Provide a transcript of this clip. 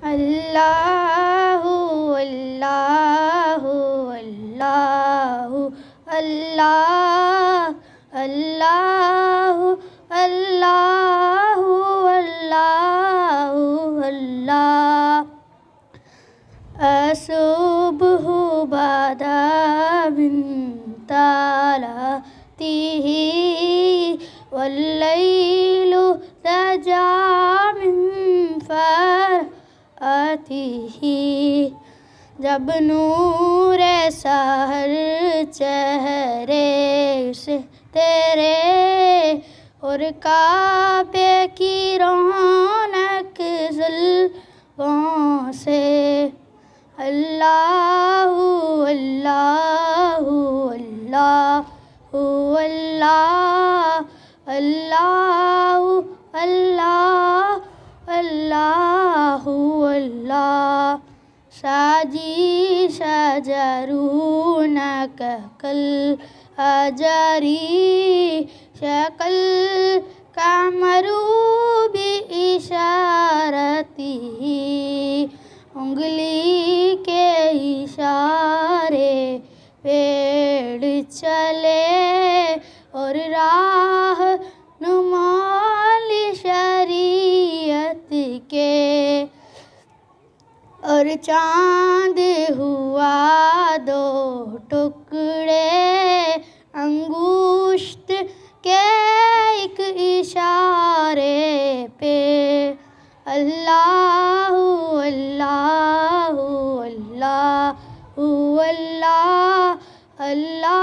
الله الله الله الله الله الله الله الله أصبه بعد من تلاته والليل تجاه आती ही जब नूर सहर चेहरे से तेरे और काबे की रौनक जुल्फों से अल्लाह अल्लाह अल्लाह अल्लाह अल्लाह अल्लाह अल्लाह साजी शजरून कल हजरी शकल कामरू भी इशारती उंगली के इशारे पेड़ चले और रात चांद हुआ दो टुकड़े अंगुष्ट के एक इशारे पे अल्लाह अल्लाह अल्लाह अल्लाह अल्लाह